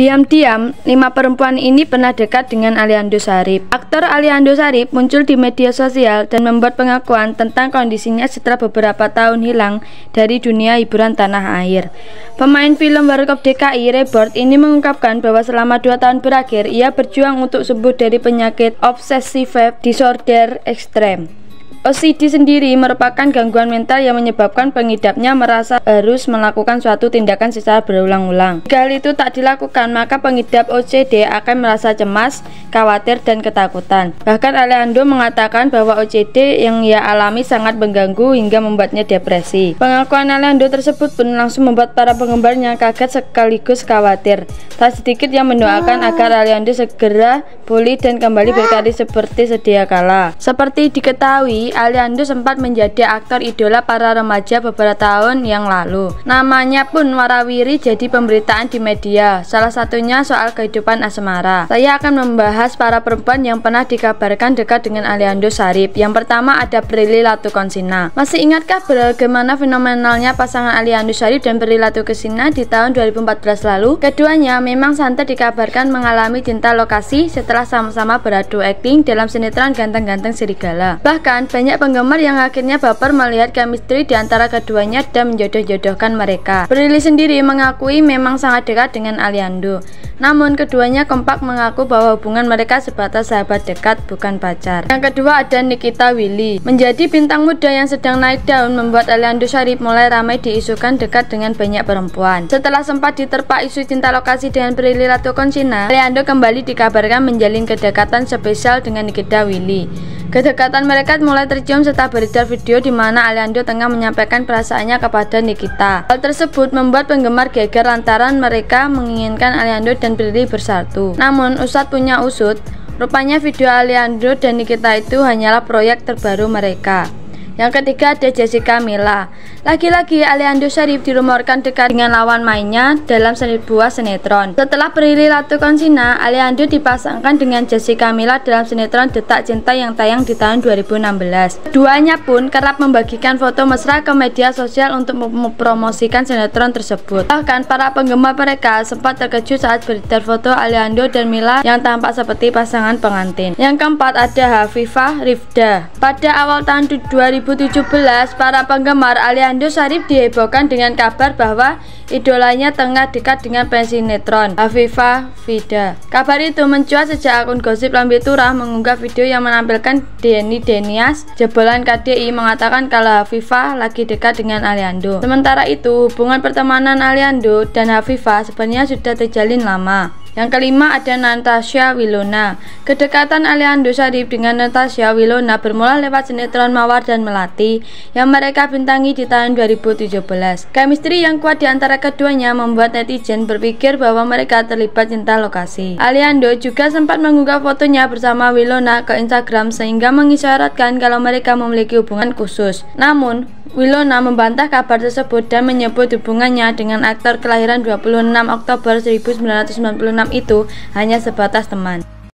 Diam-diam, lima perempuan ini pernah dekat dengan Aliando Sarip. Aktor Aliando Sarip muncul di media sosial dan membuat pengakuan tentang kondisinya setelah beberapa tahun hilang dari dunia hiburan tanah air. Pemain film Warkop DKI Rebord ini mengungkapkan bahwa selama dua tahun berakhir ia berjuang untuk sembuh dari penyakit obsessive disorder ekstrem. OCD sendiri merupakan gangguan mental yang menyebabkan pengidapnya merasa harus melakukan suatu tindakan secara berulang-ulang. Jika hal itu tak dilakukan, maka pengidap OCD akan merasa cemas, khawatir, dan ketakutan. Bahkan Alejandro mengatakan bahwa OCD yang ia alami sangat mengganggu hingga membuatnya depresi. Pengakuan Alejandro tersebut pun langsung membuat para penggemarnya kaget sekaligus khawatir. Tak sedikit yang mendoakan agar Alejandro segera pulih dan kembali berkarya seperti sedia kala. Seperti diketahui, Aliando sempat menjadi aktor idola para remaja beberapa tahun yang lalu. Namanya pun warawiri jadi pemberitaan di media, salah satunya soal kehidupan asmara. Saya akan membahas para perempuan yang pernah dikabarkan dekat dengan Aliando Sarip. Yang pertama ada Prilly Latukonsina. Masih ingatkah bagaimana fenomenalnya pasangan Aliando Sarip dan Prilly Latukonsina di tahun 2014 lalu? Keduanya memang santai dikabarkan mengalami cinta lokasi setelah sama-sama beradu akting dalam sinetron Ganteng-Ganteng Serigala. Bahkan banyak penggemar yang akhirnya baper melihat chemistry di antara keduanya dan menjodoh-jodohkan mereka. Prilly sendiri mengakui memang sangat dekat dengan Aliando. Namun keduanya kompak mengaku bahwa hubungan mereka sebatas sahabat dekat bukan pacar. Yang kedua ada Nikita Willy. Menjadi bintang muda yang sedang naik daun membuat Aliando Syarif mulai ramai diisukan dekat dengan banyak perempuan. Setelah sempat diterpa isu cinta lokasi dengan Prilly Latukonsina, Aliando kembali dikabarkan menjalin kedekatan spesial dengan Nikita Willy. Kedekatan mereka mulai mulai tercium serta beredar video di mana Alejandro tengah menyampaikan perasaannya kepada Nikita. Hal tersebut membuat penggemar geger lantaran mereka menginginkan Alejandro dan Prilly bersatu. Namun Ustadz punya usut, rupanya video Alejandro dan Nikita itu hanyalah proyek terbaru mereka. Yang ketiga ada Jessica Mila. Lagi-lagi Aliando Syarif dirumorkan dekat dengan lawan mainnya dalam sebuah sinetron. Setelah Prilly Latukonsina, Aliando dipasangkan dengan Jessica Mila dalam sinetron Detak Cinta yang tayang di tahun 2016. Duanya pun kerap membagikan foto mesra ke media sosial untuk mempromosikan sinetron tersebut. Bahkan para penggemar mereka sempat terkejut saat beredar foto Aliando dan Mila yang tampak seperti pasangan pengantin. Yang keempat ada Hafifah Rifda. Pada awal tahun 2000 2017, para penggemar Aliando Sarif dihebohkan dengan kabar bahwa idolanya tengah dekat dengan pensinetron Afifah Vida. Kabar itu mencuat sejak akun gosip Lambe Turah mengunggah video yang menampilkan Denny Denias jebolan KDI mengatakan kalau Afifah lagi dekat dengan Aliando. Sementara itu, hubungan pertemanan Aliando dan Afifah sebenarnya sudah terjalin lama. Yang kelima ada Natasha Wilona. Kedekatan Aliando Syarif dengan Natasha Wilona bermula lewat sinetron Mawar dan Melati yang mereka bintangi di tahun 2017. Chemistry yang kuat di antara keduanya membuat netizen berpikir bahwa mereka terlibat cinta lokasi. Aliando juga sempat mengunggah fotonya bersama Wilona ke Instagram sehingga mengisyaratkan kalau mereka memiliki hubungan khusus. Namun, Wilona membantah kabar tersebut dan menyebut hubungannya dengan aktor kelahiran 26 Oktober 1996 itu hanya sebatas teman.